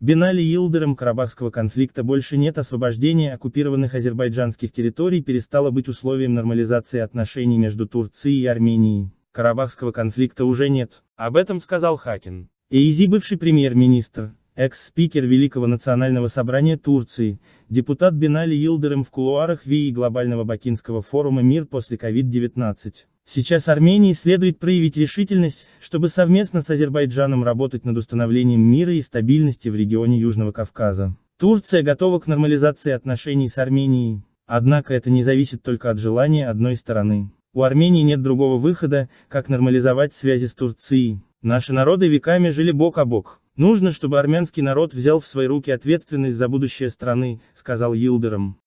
Бинали Йилдером Карабахского конфликта больше нет освобождения оккупированных азербайджанских территорий перестало быть условием нормализации отношений между Турцией и Арменией. Карабахского конфликта уже нет, об этом сказал Хакин. Эйзи бывший премьер-министр, экс-спикер Великого национального собрания Турции, депутат Бинали Йилдером в кулуарах ВИИ Глобального Бакинского форума «Мир после COVID-19». Сейчас Армении следует проявить решительность, чтобы совместно с Азербайджаном работать над установлением мира и стабильности в регионе Южного Кавказа. Турция готова к нормализации отношений с Арменией, однако это не зависит только от желания одной стороны. У Армении нет другого выхода, как нормализовать связи с Турцией. Наши народы веками жили бок о бок. Нужно, чтобы армянский народ взял в свои руки ответственность за будущее страны, сказал Йилдером.